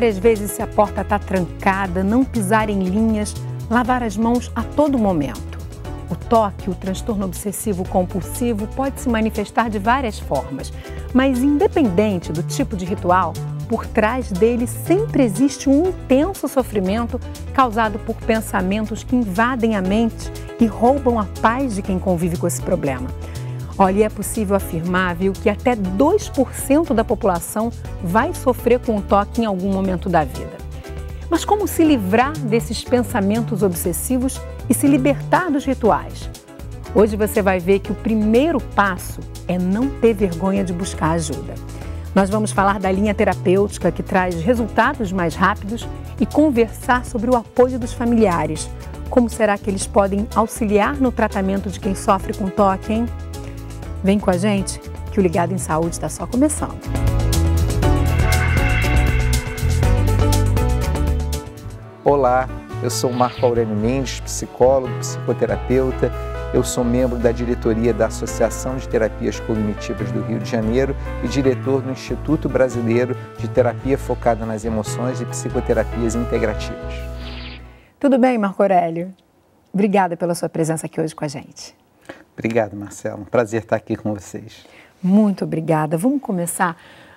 várias vezes se a porta está trancada, não pisar em linhas, lavar as mãos a todo momento. O toque, o transtorno obsessivo compulsivo, pode se manifestar de várias formas, mas independente do tipo de ritual, por trás dele sempre existe um intenso sofrimento causado por pensamentos que invadem a mente e roubam a paz de quem convive com esse problema. Olha, é possível afirmar, viu, que até 2% da população vai sofrer com o toque em algum momento da vida. Mas como se livrar desses pensamentos obsessivos e se libertar dos rituais? Hoje você vai ver que o primeiro passo é não ter vergonha de buscar ajuda. Nós vamos falar da linha terapêutica que traz resultados mais rápidos e conversar sobre o apoio dos familiares. Como será que eles podem auxiliar no tratamento de quem sofre com toque, hein? Vem com a gente que o Ligado em Saúde está só começando. Olá, eu sou Marco Aurélio Mendes, psicólogo, psicoterapeuta. Eu sou membro da diretoria da Associação de Terapias Cognitivas do Rio de Janeiro e diretor do Instituto Brasileiro de Terapia Focada nas Emoções e Psicoterapias Integrativas. Tudo bem, Marco Aurélio? Obrigada pela sua presença aqui hoje com a gente. Obrigado, Marcelo. Prazer estar aqui com vocês. Muito obrigada. Vamos começar,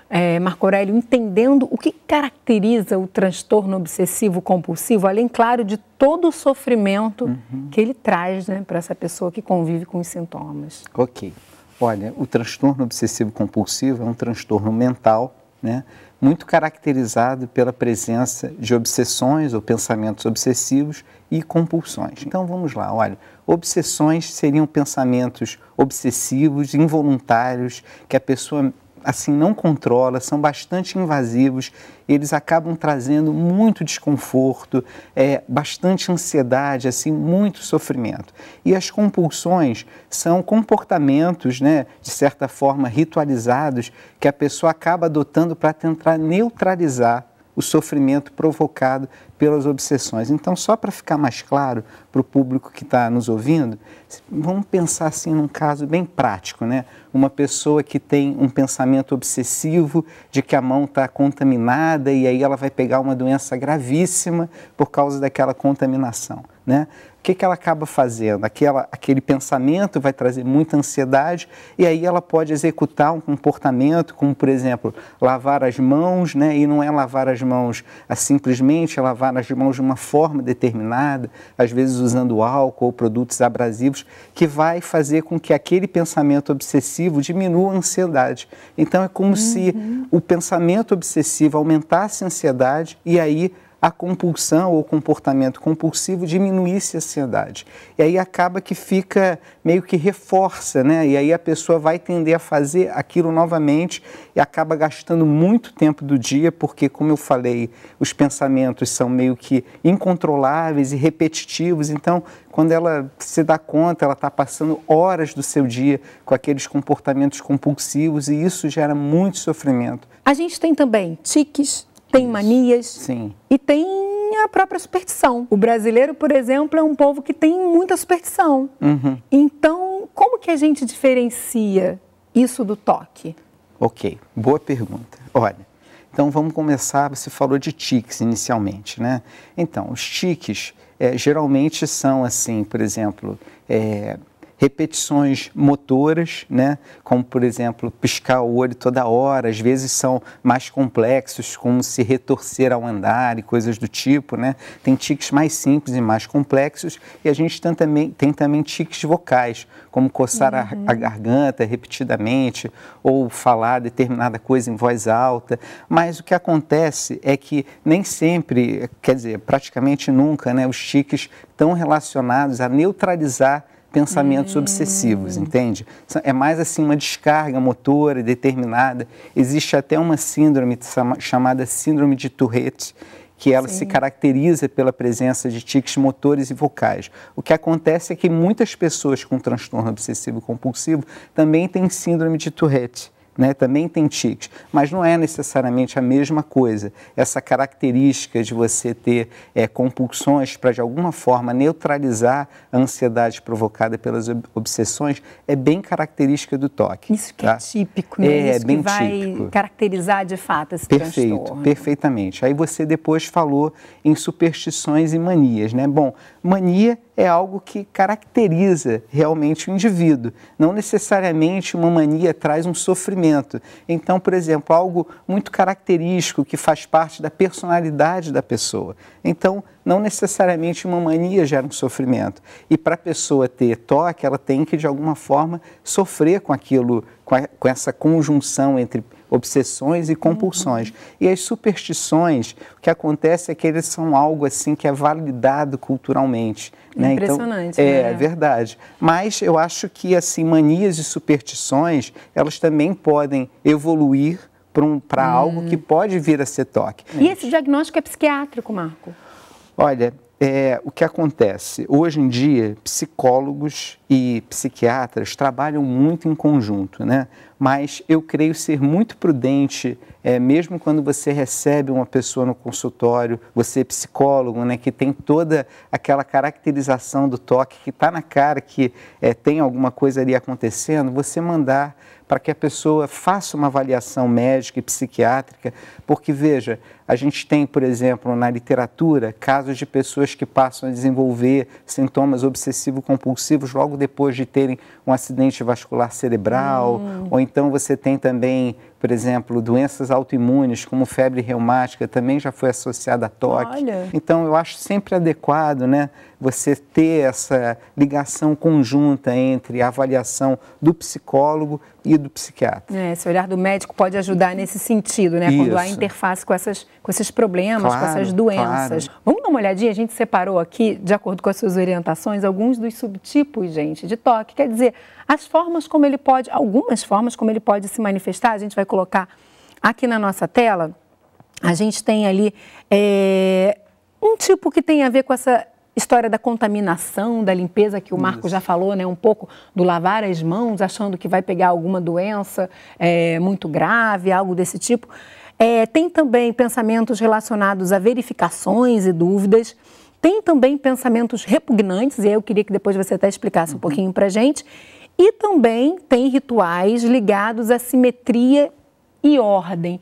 é, Marco Aurélio, entendendo o que caracteriza o transtorno obsessivo compulsivo, além, claro, de todo o sofrimento uhum. que ele traz né, para essa pessoa que convive com os sintomas. Ok. Olha, o transtorno obsessivo compulsivo é um transtorno mental né? muito caracterizado pela presença de obsessões ou pensamentos obsessivos e compulsões. Então vamos lá, olha, obsessões seriam pensamentos obsessivos, involuntários, que a pessoa assim não controla, são bastante invasivos, eles acabam trazendo muito desconforto, é, bastante ansiedade, assim muito sofrimento. E as compulsões são comportamentos, né, de certa forma ritualizados que a pessoa acaba adotando para tentar neutralizar o sofrimento provocado pelas obsessões. Então, só para ficar mais claro para o público que está nos ouvindo, vamos pensar assim num caso bem prático, né? Uma pessoa que tem um pensamento obsessivo de que a mão está contaminada e aí ela vai pegar uma doença gravíssima por causa daquela contaminação. Né? O que, que ela acaba fazendo? Aquela, aquele pensamento vai trazer muita ansiedade e aí ela pode executar um comportamento como, por exemplo, lavar as mãos, né? e não é lavar as mãos é simplesmente, é lavar as mãos de uma forma determinada, às vezes usando álcool ou produtos abrasivos, que vai fazer com que aquele pensamento obsessivo diminua a ansiedade. Então é como uhum. se o pensamento obsessivo aumentasse a ansiedade e aí a compulsão ou comportamento compulsivo diminuísse a ansiedade. E aí acaba que fica meio que reforça, né? E aí a pessoa vai tender a fazer aquilo novamente e acaba gastando muito tempo do dia, porque, como eu falei, os pensamentos são meio que incontroláveis e repetitivos. Então, quando ela se dá conta, ela está passando horas do seu dia com aqueles comportamentos compulsivos e isso gera muito sofrimento. A gente tem também tiques, tem manias Sim. e tem a própria superstição. O brasileiro, por exemplo, é um povo que tem muita superstição. Uhum. Então, como que a gente diferencia isso do toque? Ok, boa pergunta. Olha, então vamos começar. Você falou de tiques inicialmente, né? Então, os tiques é, geralmente são assim, por exemplo, é, repetições motoras, né? como por exemplo piscar o olho toda hora, às vezes são mais complexos, como se retorcer ao andar e coisas do tipo. Né? Tem tiques mais simples e mais complexos, e a gente tem também, tem também tiques vocais, como coçar uhum. a, a garganta repetidamente ou falar determinada coisa em voz alta. Mas o que acontece é que nem sempre, quer dizer, praticamente nunca, né, os tiques estão relacionados a neutralizar pensamentos hum. obsessivos, entende? É mais assim uma descarga motora determinada. Existe até uma síndrome chamada síndrome de Tourette, que ela Sim. se caracteriza pela presença de tiques motores e vocais. O que acontece é que muitas pessoas com transtorno obsessivo compulsivo também têm síndrome de Tourette né? também tem tiques, mas não é necessariamente a mesma coisa. Essa característica de você ter é, compulsões para, de alguma forma, neutralizar a ansiedade provocada pelas obsessões é bem característica do toque. Isso que é tá? é típico, né? É, Isso é bem que vai típico. caracterizar, de fato, esse Perfeito, transtorno. perfeitamente. Aí você depois falou em superstições e manias, né? Bom, mania é algo que caracteriza realmente o indivíduo. Não necessariamente uma mania traz um sofrimento então, por exemplo, algo muito característico que faz parte da personalidade da pessoa. Então, não necessariamente uma mania gera um sofrimento. E para a pessoa ter toque, ela tem que, de alguma forma, sofrer com aquilo, com, a, com essa conjunção entre obsessões e compulsões. Uhum. E as superstições, o que acontece é que eles são algo assim que é validado culturalmente. É né? Então, impressionante. Então, é, verdade. Mas eu acho que assim manias e superstições, elas também podem evoluir para um, hum. algo que hum. pode vir a ser toque. E esse diagnóstico é psiquiátrico, Marco? Olha, é, o que acontece? Hoje em dia, psicólogos e psiquiatras trabalham muito em conjunto, né? mas eu creio ser muito prudente, é, mesmo quando você recebe uma pessoa no consultório, você é psicólogo, né, que tem toda aquela caracterização do toque, que está na cara que é, tem alguma coisa ali acontecendo, você mandar para que a pessoa faça uma avaliação médica e psiquiátrica, porque veja, a gente tem, por exemplo, na literatura, casos de pessoas que passam a desenvolver sintomas obsessivo-compulsivos logo depois de terem um acidente vascular cerebral, hum. ou então você tem também por exemplo, doenças autoimunes como febre reumática também já foi associada a toque. Olha. Então eu acho sempre adequado, né, você ter essa ligação conjunta entre a avaliação do psicólogo e do psiquiatra. É, esse olhar do médico pode ajudar nesse sentido, né, Isso. quando há interface com, essas, com esses problemas, claro, com essas doenças. Claro. Vamos dar uma olhadinha, a gente separou aqui, de acordo com as suas orientações, alguns dos subtipos, gente, de toque, quer dizer, as formas como ele pode, algumas formas como ele pode se manifestar, a gente vai colocar aqui na nossa tela, a gente tem ali é, um tipo que tem a ver com essa história da contaminação, da limpeza que o Marco Isso. já falou, né? Um pouco do lavar as mãos, achando que vai pegar alguma doença é, muito grave, algo desse tipo. É, tem também pensamentos relacionados a verificações e dúvidas. Tem também pensamentos repugnantes, e eu queria que depois você até explicasse um uhum. pouquinho para gente. E também tem rituais ligados à simetria e ordem.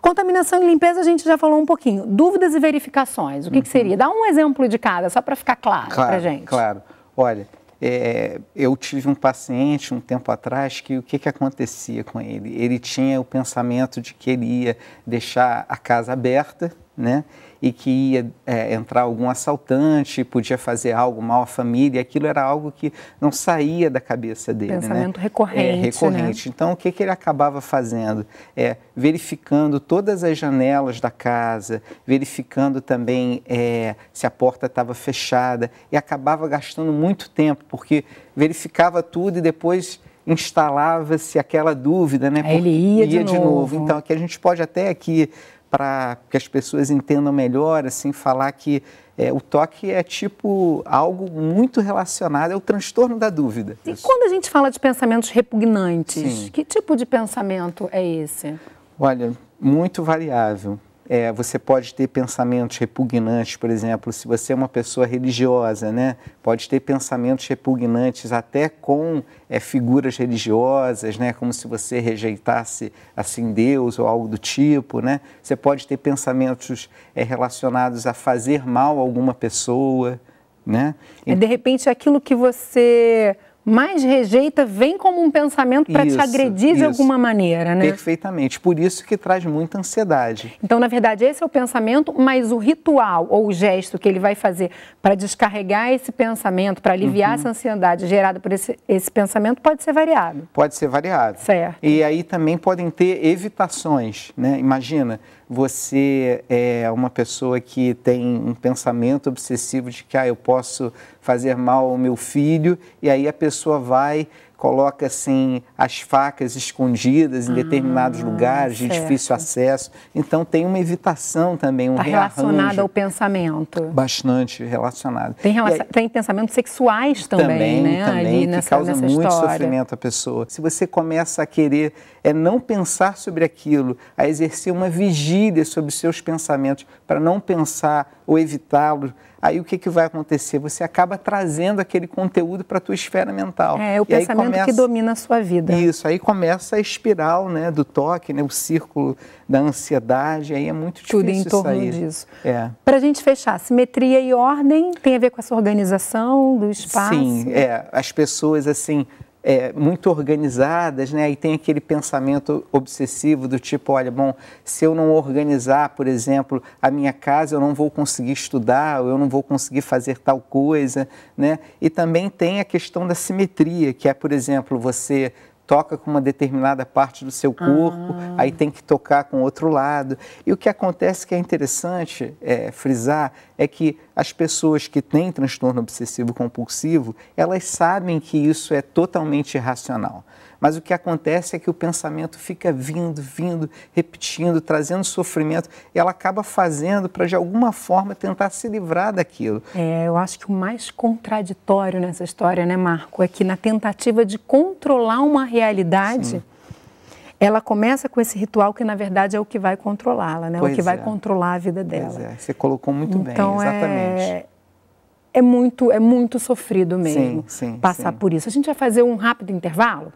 Contaminação e limpeza a gente já falou um pouquinho. Dúvidas e verificações, o que, uhum. que seria? Dá um exemplo de cada, só para ficar claro, claro para gente. Claro, olha, é, eu tive um paciente um tempo atrás que o que, que acontecia com ele? Ele tinha o pensamento de que ele ia deixar a casa aberta né? E que ia é, entrar algum assaltante, podia fazer algo mal à família, aquilo era algo que não saía da cabeça dele. Né? Pensamento né? recorrente. É, recorrente. Né? Então, o que, que ele acabava fazendo? É, verificando todas as janelas da casa, verificando também é, se a porta estava fechada, e acabava gastando muito tempo, porque verificava tudo e depois instalava-se aquela dúvida, né? Aí ele ia, ia de, de novo. novo. Então, que a gente pode até aqui para que as pessoas entendam melhor, assim, falar que é, o toque é tipo algo muito relacionado ao é transtorno da dúvida. E Isso. quando a gente fala de pensamentos repugnantes, Sim. que tipo de pensamento é esse? Olha, muito variável. É, você pode ter pensamentos repugnantes, por exemplo, se você é uma pessoa religiosa, né? Pode ter pensamentos repugnantes até com é, figuras religiosas, né? Como se você rejeitasse assim Deus ou algo do tipo, né? Você pode ter pensamentos é, relacionados a fazer mal a alguma pessoa, né? E... É, de repente, aquilo que você mais rejeita vem como um pensamento para te agredir isso. de alguma maneira, né? Perfeitamente. Por isso que traz muita ansiedade. Então, na verdade, esse é o pensamento, mas o ritual ou o gesto que ele vai fazer para descarregar esse pensamento, para aliviar uhum. essa ansiedade gerada por esse, esse pensamento, pode ser variado. Pode ser variado. Certo. E aí também podem ter evitações, né? Imagina, você é uma pessoa que tem um pensamento obsessivo de que ah, eu posso fazer mal ao meu filho, e aí a pessoa vai, coloca assim as facas escondidas em ah, determinados lugares certo. de difícil acesso. Então tem uma evitação também, um tá rearranjo. ao pensamento. Bastante relacionado. Tem, relacion... aí... tem pensamentos sexuais também, também né? Também, Ali que nessa, causa nessa muito história. sofrimento à pessoa. Se você começa a querer é não pensar sobre aquilo, a exercer uma vigília sobre os seus pensamentos para não pensar ou evitá-los, aí o que, que vai acontecer? Você acaba trazendo aquele conteúdo para a tua esfera mental. É, é o e pensamento começa... que domina a sua vida. Isso, aí começa a espiral né, do toque, né, o círculo da ansiedade, aí é muito difícil Tudo em torno sair. disso. É. Para a gente fechar, simetria e ordem tem a ver com essa organização do espaço? Sim, é. As pessoas, assim, é, muito organizadas, né? E tem aquele pensamento obsessivo do tipo, olha, bom, se eu não organizar, por exemplo, a minha casa, eu não vou conseguir estudar, ou eu não vou conseguir fazer tal coisa, né? E também tem a questão da simetria, que é, por exemplo, você toca com uma determinada parte do seu corpo, ah. aí tem que tocar com outro lado. E o que acontece que é interessante é, frisar é que as pessoas que têm transtorno obsessivo compulsivo, elas sabem que isso é totalmente irracional. Mas o que acontece é que o pensamento fica vindo, vindo, repetindo, trazendo sofrimento, e ela acaba fazendo para, de alguma forma, tentar se livrar daquilo. É, eu acho que o mais contraditório nessa história, né, Marco, é que na tentativa de controlar uma realidade. Sim ela começa com esse ritual que na verdade é o que vai controlá-la, né? Pois o que é. vai controlar a vida dela. Pois é. Você colocou muito então, bem, é exatamente. É... é muito, é muito sofrido mesmo sim, sim, passar sim. por isso. A gente vai fazer um rápido intervalo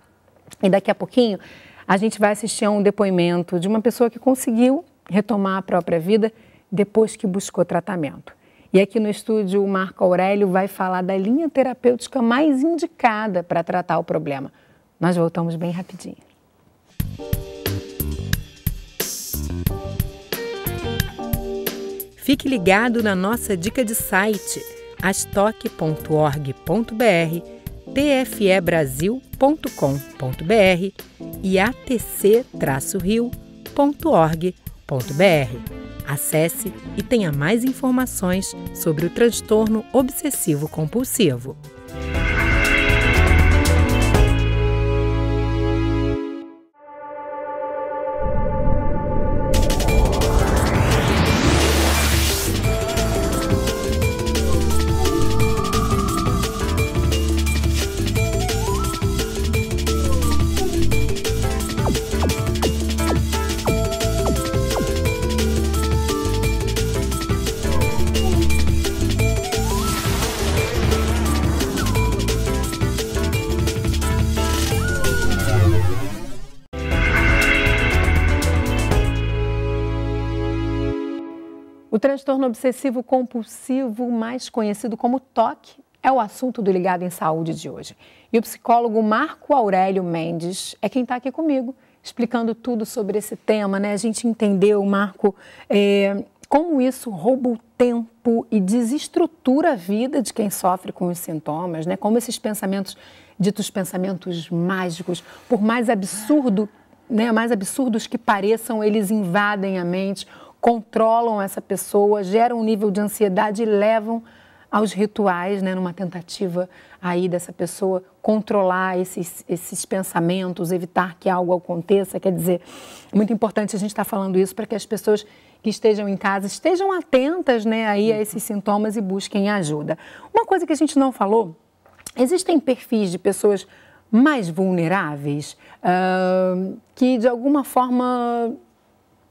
e daqui a pouquinho a gente vai assistir a um depoimento de uma pessoa que conseguiu retomar a própria vida depois que buscou tratamento. E aqui no estúdio, o Marco Aurélio vai falar da linha terapêutica mais indicada para tratar o problema. Nós voltamos bem rapidinho. Fique ligado na nossa dica de site astoc.org.br, tfebrasil.com.br e atc-rio.org.br. Acesse e tenha mais informações sobre o transtorno obsessivo compulsivo. O transtorno obsessivo compulsivo, mais conhecido como TOC, é o assunto do Ligado em Saúde de hoje. E o psicólogo Marco Aurélio Mendes é quem está aqui comigo, explicando tudo sobre esse tema, né? A gente entendeu, Marco, é, como isso rouba o tempo e desestrutura a vida de quem sofre com os sintomas, né? Como esses pensamentos, ditos pensamentos mágicos, por mais absurdo né, mais absurdos que pareçam, eles invadem a mente, controlam essa pessoa, geram um nível de ansiedade e levam aos rituais, né, numa tentativa aí dessa pessoa controlar esses, esses pensamentos, evitar que algo aconteça. Quer dizer, é muito importante a gente estar tá falando isso para que as pessoas que estejam em casa estejam atentas né, aí a esses sintomas e busquem ajuda. Uma coisa que a gente não falou, existem perfis de pessoas mais vulneráveis uh, que de alguma forma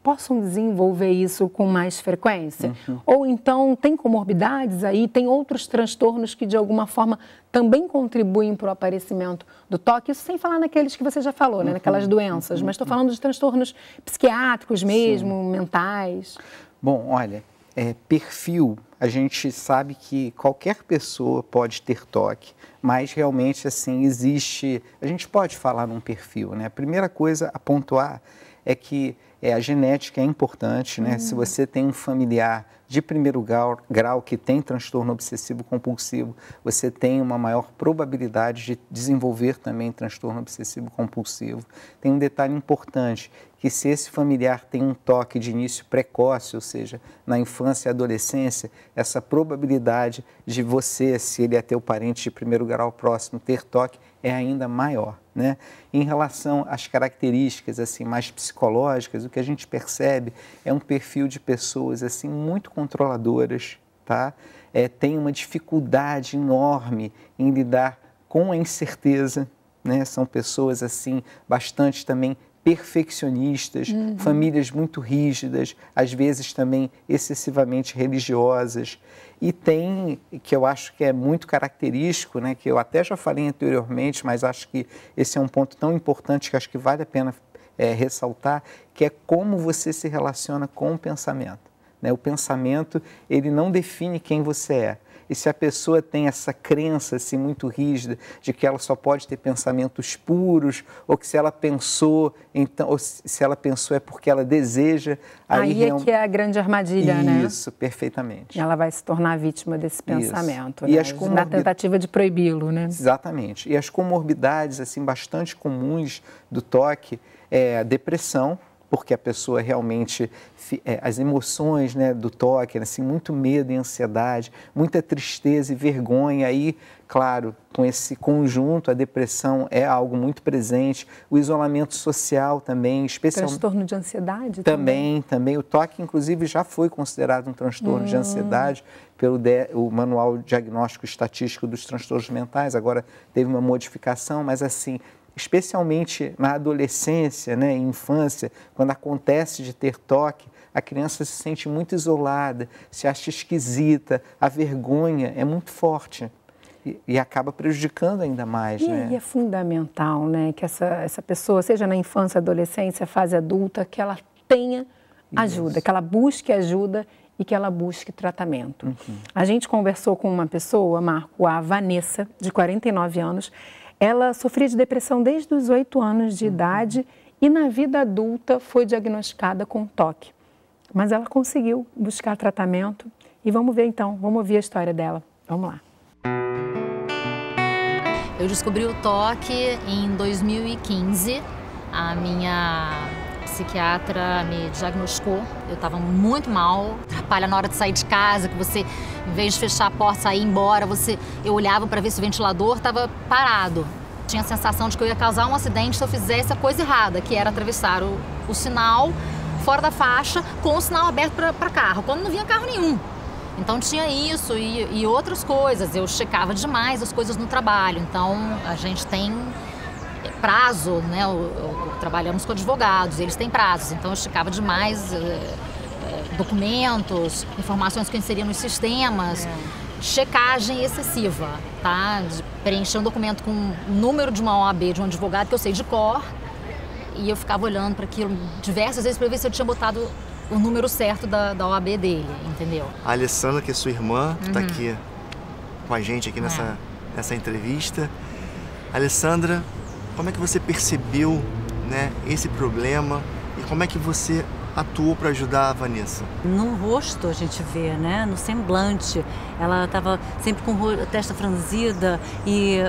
possam desenvolver isso com mais frequência? Uhum. Ou então tem comorbidades aí, tem outros transtornos que de alguma forma também contribuem para o aparecimento do toque, isso sem falar naqueles que você já falou, né? Uhum. naquelas doenças, mas estou uhum. falando de transtornos psiquiátricos mesmo, Sim. mentais. Bom, olha, é, perfil, a gente sabe que qualquer pessoa pode ter toque, mas realmente assim existe, a gente pode falar num perfil, né? A primeira coisa a pontuar é que é, a genética é importante, né? Uhum. Se você tem um familiar de primeiro grau, grau que tem transtorno obsessivo compulsivo, você tem uma maior probabilidade de desenvolver também transtorno obsessivo compulsivo. Tem um detalhe importante, que se esse familiar tem um toque de início precoce, ou seja, na infância e adolescência, essa probabilidade de você, se ele é teu parente de primeiro grau próximo, ter toque é ainda maior. Né? Em relação às características assim mais psicológicas, o que a gente percebe é um perfil de pessoas assim muito controladoras, tá? É, tem uma dificuldade enorme em lidar com a incerteza, né? São pessoas assim bastante também perfeccionistas, uhum. famílias muito rígidas, às vezes também excessivamente religiosas. E tem, que eu acho que é muito característico, né, que eu até já falei anteriormente, mas acho que esse é um ponto tão importante que acho que vale a pena é, ressaltar, que é como você se relaciona com o pensamento. Né? O pensamento, ele não define quem você é, e se a pessoa tem essa crença assim, muito rígida de que ela só pode ter pensamentos puros, ou que se ela pensou, então, ou se ela pensou é porque ela deseja. Aí, aí é real... que é a grande armadilha, Isso, né? Isso, perfeitamente. Ela vai se tornar vítima desse pensamento. Né? E as comorbid... Na tentativa de proibi-lo, né? Exatamente. E as comorbidades assim, bastante comuns do toque é a depressão, porque a pessoa realmente é, as emoções né, do toque, né, assim, muito medo e ansiedade, muita tristeza e vergonha. Aí, claro, com esse conjunto, a depressão é algo muito presente, o isolamento social também, especialmente. Transtorno de ansiedade também. Também, também. O toque, inclusive, já foi considerado um transtorno hum. de ansiedade pelo de, o Manual Diagnóstico Estatístico dos Transtornos Mentais. Agora teve uma modificação, mas assim, especialmente na adolescência, né, infância, quando acontece de ter toque, a criança se sente muito isolada, se acha esquisita, a vergonha é muito forte e, e acaba prejudicando ainda mais. E, né? e é fundamental né, que essa, essa pessoa, seja na infância, adolescência, fase adulta, que ela tenha ajuda, Isso. que ela busque ajuda e que ela busque tratamento. Uhum. A gente conversou com uma pessoa, Marco, a Vanessa, de 49 anos. Ela sofria de depressão desde os oito anos de uhum. idade e na vida adulta foi diagnosticada com TOC. Mas ela conseguiu buscar tratamento e vamos ver então, vamos ouvir a história dela. Vamos lá. Eu descobri o TOC em 2015. A minha psiquiatra me diagnosticou. Eu estava muito mal. Atrapalha na hora de sair de casa, que você, em vez de fechar a porta, sair embora, você, eu olhava para ver se o ventilador estava parado. Tinha a sensação de que eu ia causar um acidente se eu fizesse a coisa errada, que era atravessar o, o sinal fora da faixa com o sinal aberto para carro, quando não vinha carro nenhum. Então tinha isso e, e outras coisas. Eu checava demais as coisas no trabalho. Então a gente tem prazo, né? Eu, eu, trabalhamos com advogados, eles têm prazos, então eu esticava demais eh, eh, documentos, informações que inseriam nos sistemas. É. Checagem excessiva, tá? De preencher um documento com o número de uma OAB de um advogado que eu sei de cor, e eu ficava olhando para aquilo diversas vezes para ver se eu tinha botado o número certo da, da OAB dele, entendeu? A Alessandra, que é sua irmã, está uhum. aqui com a gente aqui nessa, é. nessa entrevista. Alessandra, como é que você percebeu né, esse problema e como é que você atuou para ajudar a Vanessa? No rosto a gente vê, né? No semblante. Ela estava sempre com a testa franzida e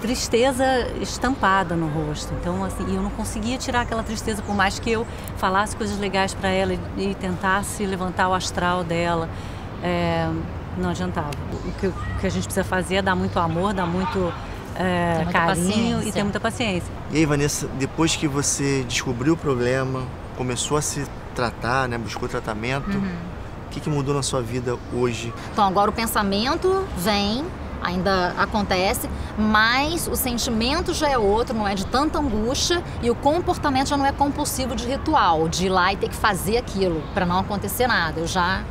tristeza estampada no rosto. Então, assim, eu não conseguia tirar aquela tristeza, por mais que eu falasse coisas legais para ela e, tentasse levantar o astral dela. É, não adiantava. O que, o que a gente precisa fazer é dar muito amor, dar muito uh, tem carinho paciência. e tem muita paciência. E aí, Vanessa, depois que você descobriu o problema, começou a se tratar, né, buscou tratamento, uhum. O que, que mudou na sua vida hoje? Então, agora o pensamento vem, ainda acontece, mas o sentimento já é outro, não é de tanta angústia e o comportamento já não é compulsivo de ritual, de ir lá e ter que fazer aquilo para não acontecer nada. Eu já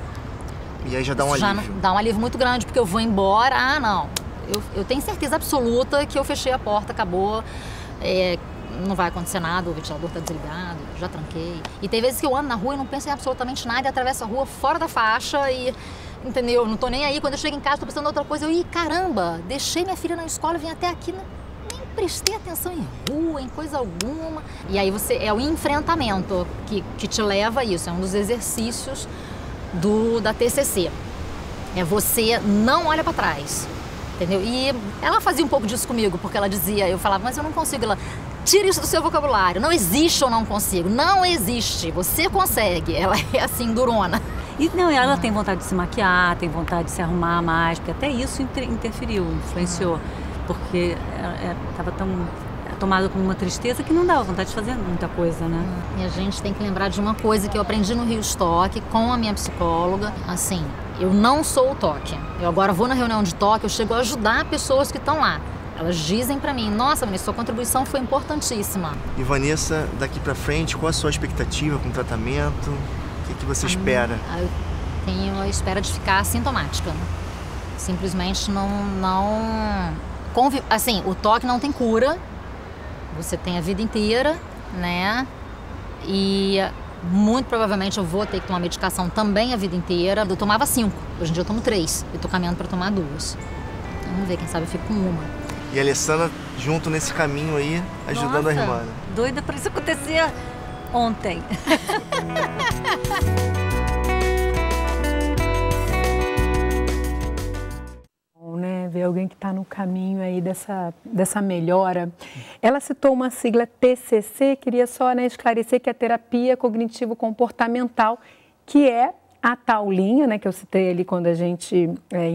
e aí já dá um alívio. Já dá um alívio muito grande, porque eu vou embora, ah, não, eu, eu tenho certeza absoluta que eu fechei a porta, acabou. É, não vai acontecer nada, o ventilador está desligado, já tranquei. E tem vezes que eu ando na rua e não penso em absolutamente nada, e atravesso a rua fora da faixa e. Entendeu? Não tô nem aí. Quando eu chego em casa, tô pensando em outra coisa. Eu, ih, caramba, deixei minha filha na escola, vim até aqui, nem prestei atenção em rua, em coisa alguma. E aí você. É o enfrentamento que, que te leva a isso. É um dos exercícios do da TCC. É você não olha para trás entendeu? E ela fazia um pouco disso comigo, porque ela dizia, eu falava, mas eu não consigo. Ela, tira isso do seu vocabulário. Não existe ou não consigo. Não existe. Você consegue. Ela é assim, durona. E não, ela tem vontade de se maquiar, tem vontade de se arrumar mais, porque até isso interferiu, influenciou. Porque estava é, é, tão é tomada com uma tristeza que não dá vontade de fazer muita coisa, né? E a gente tem que lembrar de uma coisa que eu aprendi no Rio Stock com a minha psicóloga, assim, eu não sou o toque. Eu agora vou na reunião de toque, eu chego a ajudar pessoas que estão lá. Elas dizem para mim, nossa, Vanessa, sua contribuição foi importantíssima. E Vanessa, daqui para frente, qual a sua expectativa com o tratamento? O que, que você a ah, espera? Minha, eu tenho a espera de ficar sintomática. Simplesmente não... não Assim, o toque não tem cura. Você tem a vida inteira, né? E muito provavelmente eu vou ter que tomar medicação também a vida inteira. Eu tomava cinco, hoje em dia eu tomo três. Eu tô caminhando para tomar duas. Então, vamos ver, quem sabe eu fico com uma. E a Alessandra junto nesse caminho aí, ajudando Nossa, a irmã. Né? Doida para isso acontecer ontem. alguém que está no caminho aí dessa, dessa melhora. Ela citou uma sigla TCC, queria só né, esclarecer que é terapia cognitivo-comportamental, que é a tal linha, né, que eu citei ali quando a gente é,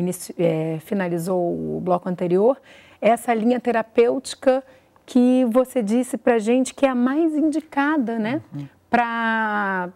é, finalizou o bloco anterior, é essa linha terapêutica que você disse para gente que é a mais indicada, né, uhum. para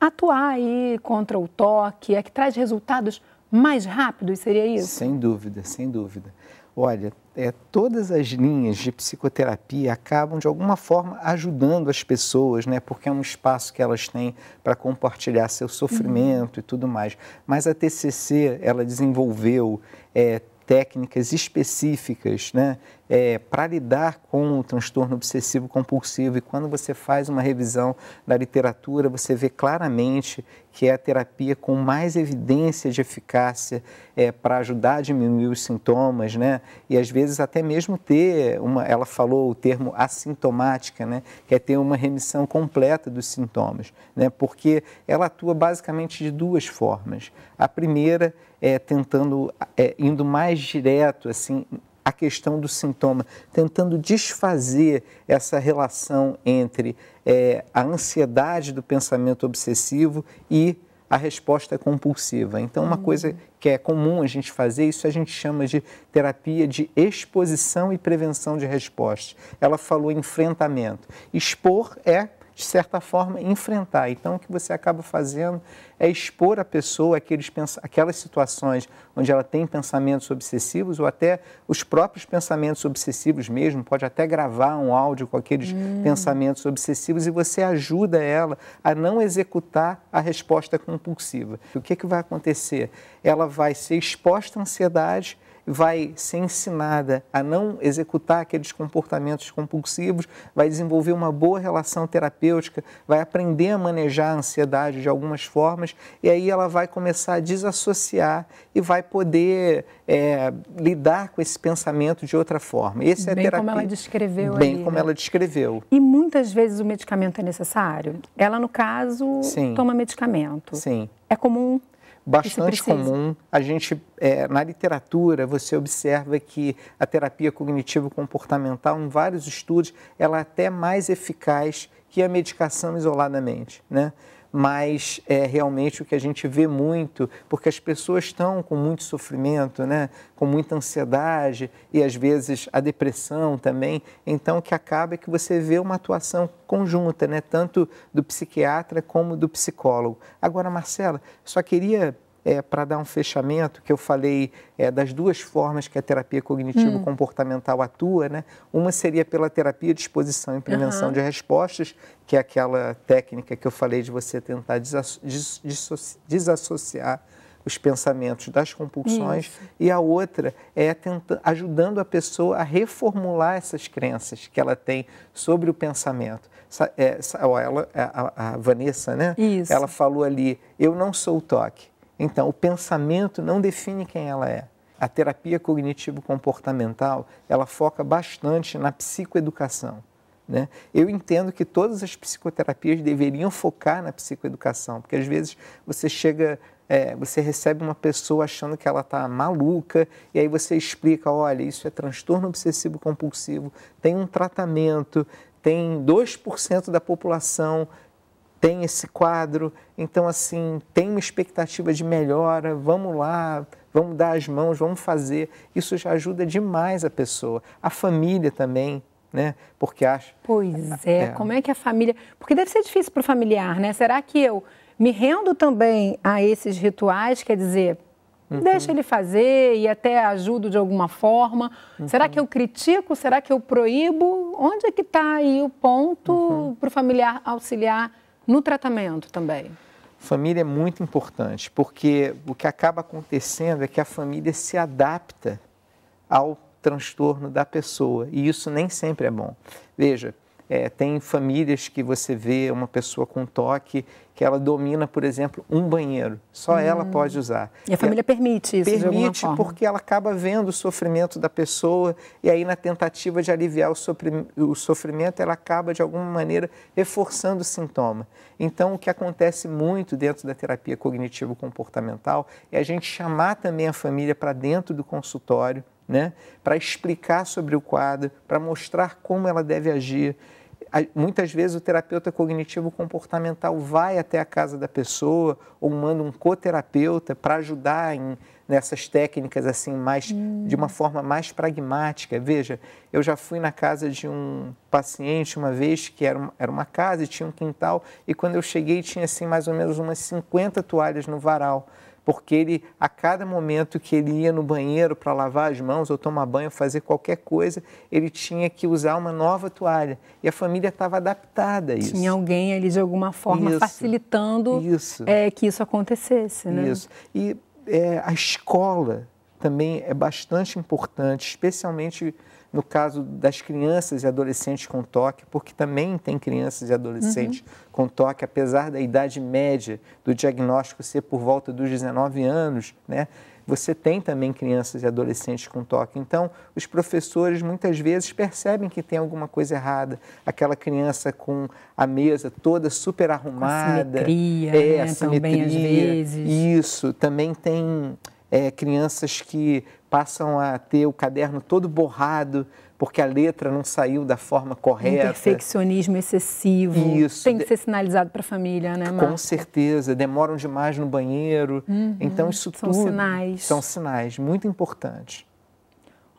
atuar aí contra o toque, é que traz resultados mais e seria isso? Sem dúvida, sem dúvida. Olha, é, todas as linhas de psicoterapia acabam, de alguma forma, ajudando as pessoas, né? Porque é um espaço que elas têm para compartilhar seu sofrimento uhum. e tudo mais. Mas a TCC, ela desenvolveu é, técnicas específicas, né? é, para lidar com o transtorno obsessivo compulsivo. E quando você faz uma revisão da literatura, você vê claramente que é a terapia com mais evidência de eficácia é, para ajudar a diminuir os sintomas, né? E às vezes até mesmo ter uma, ela falou o termo assintomática, né? Que é ter uma remissão completa dos sintomas, né? Porque ela atua basicamente de duas formas. A primeira é tentando, é, indo mais direto, assim, a questão do sintoma, tentando desfazer essa relação entre é, a ansiedade do pensamento obsessivo e a resposta compulsiva. Então, uma hum. coisa que é comum a gente fazer, isso a gente chama de terapia de exposição e prevenção de respostas. Ela falou enfrentamento. Expor é de certa forma, enfrentar. Então, o que você acaba fazendo é expor a pessoa aqueles, aquelas situações onde ela tem pensamentos obsessivos ou até os próprios pensamentos obsessivos mesmo, pode até gravar um áudio com aqueles hum. pensamentos obsessivos e você ajuda ela a não executar a resposta compulsiva. O que, é que vai acontecer? Ela vai ser exposta à ansiedade, vai ser ensinada a não executar aqueles comportamentos compulsivos, vai desenvolver uma boa relação terapêutica, vai aprender a manejar a ansiedade de algumas formas e aí ela vai começar a desassociar e vai poder é, lidar com esse pensamento de outra forma. Esse é bem terapia, como ela descreveu. Bem aí, como né? ela descreveu. E muitas vezes o medicamento é necessário. Ela no caso Sim. toma medicamento. Sim. É comum bastante comum. A gente, é, na literatura, você observa que a terapia cognitivo-comportamental, em vários estudos, ela é até mais eficaz que a medicação isoladamente, né? mas é realmente o que a gente vê muito, porque as pessoas estão com muito sofrimento, né? com muita ansiedade e às vezes a depressão também. Então, o que acaba é que você vê uma atuação conjunta, né? tanto do psiquiatra como do psicólogo. Agora, Marcela, só queria é, para dar um fechamento, que eu falei é, das duas formas que a terapia cognitivo-comportamental hum. atua, né? Uma seria pela terapia de exposição e prevenção uhum. de respostas, que é aquela técnica que eu falei de você tentar desassociar os pensamentos das compulsões Isso. e a outra é tenta, ajudando a pessoa a reformular essas crenças que ela tem sobre o pensamento. Essa, essa, é, ela, a, a, Vanessa, né? Isso. Ela falou ali, eu não sou o toque. Então, o pensamento não define quem ela é. A terapia cognitivo-comportamental, ela foca bastante na psicoeducação. Né? Eu entendo que todas as psicoterapias deveriam focar na psicoeducação, porque às vezes você chega, é, você recebe uma pessoa achando que ela está maluca, e aí você explica: olha, isso é transtorno obsessivo compulsivo, tem um tratamento, tem 2% da população tem esse quadro, então assim, tem uma expectativa de melhora, vamos lá, vamos dar as mãos, vamos fazer. Isso já ajuda demais a pessoa, a família também, né? Porque acha. Pois ah, é, é. como é que a família. Porque deve ser difícil para o familiar, né? Será que eu me rendo também a esses rituais? Quer dizer, uhum. deixa ele fazer e até ajudo de alguma forma. Uhum. Será que eu uhum. critico? Será que eu proíbo? Onde é que está aí o ponto uhum. para o familiar auxiliar? no tratamento também? Família é muito importante, porque o que acaba acontecendo é que a família se adapta ao transtorno da pessoa e isso nem sempre é bom. Veja, é, tem famílias que você vê uma pessoa com toque que ela domina, por exemplo, um banheiro. Só hum. ela pode usar. E a família permite isso? Permite porque ela acaba vendo o sofrimento da pessoa e aí na tentativa de aliviar o, o sofrimento ela acaba de alguma maneira reforçando o sintoma. Então o que acontece muito dentro da terapia cognitivo-comportamental é a gente chamar também a família para dentro do consultório né? para explicar sobre o quadro, para mostrar como ela deve agir. Muitas vezes o terapeuta cognitivo comportamental vai até a casa da pessoa ou manda um coterapeuta para ajudar em, nessas técnicas assim mais hum. de uma forma mais pragmática. Veja, eu já fui na casa de um paciente uma vez que era uma, era uma casa e tinha um quintal e quando eu cheguei tinha assim mais ou menos umas 50 toalhas no varal porque ele, a cada momento que ele ia no banheiro para lavar as mãos ou tomar banho, fazer qualquer coisa, ele tinha que usar uma nova toalha. E a família estava adaptada a isso. Tinha alguém ali, de alguma forma, isso. facilitando isso. É, que isso acontecesse. Né? Isso. E é, a escola também é bastante importante, especialmente no caso das crianças e adolescentes com toque, porque também tem crianças e adolescentes uhum. com toque, apesar da idade média do diagnóstico ser por volta dos 19 anos, né? Você tem também crianças e adolescentes com toque. Então, os professores muitas vezes percebem que tem alguma coisa errada. Aquela criança com a mesa toda super arrumada. A simetria, é, né? simetria. Também às vezes. Isso, também tem é, crianças que passam a ter o caderno todo borrado porque a letra não saiu da forma correta. perfeccionismo excessivo. Isso. Tem que ser sinalizado para a família, né, Marcos? Com certeza. Demoram demais no banheiro. Uhum. Então, isso são tudo... São sinais. São sinais, muito importantes.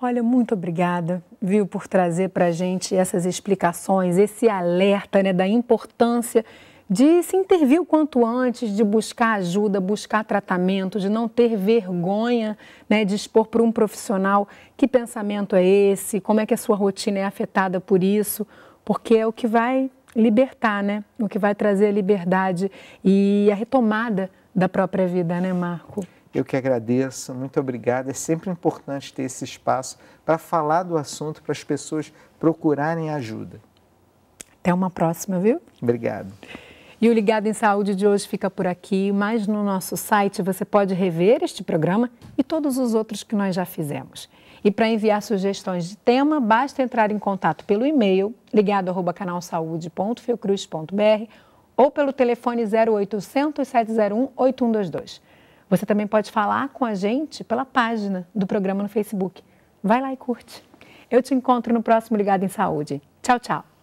Olha, muito obrigada, viu, por trazer para a gente essas explicações, esse alerta né, da importância de se intervir o quanto antes, de buscar ajuda, buscar tratamento, de não ter vergonha né, de expor para um profissional que pensamento é esse, como é que a sua rotina é afetada por isso, porque é o que vai libertar, né? O que vai trazer a liberdade e a retomada da própria vida, né, Marco? Eu que agradeço, muito obrigado. É sempre importante ter esse espaço para falar do assunto, para as pessoas procurarem ajuda. Até uma próxima, viu? Obrigado. E o Ligado em Saúde de hoje fica por aqui, mas no nosso site você pode rever este programa e todos os outros que nós já fizemos. E para enviar sugestões de tema, basta entrar em contato pelo e-mail ligado@canalsaude.fiocruz.br ou pelo telefone 0800 701 8122. Você também pode falar com a gente pela página do programa no Facebook. Vai lá e curte. Eu te encontro no próximo Ligado em Saúde. Tchau, tchau.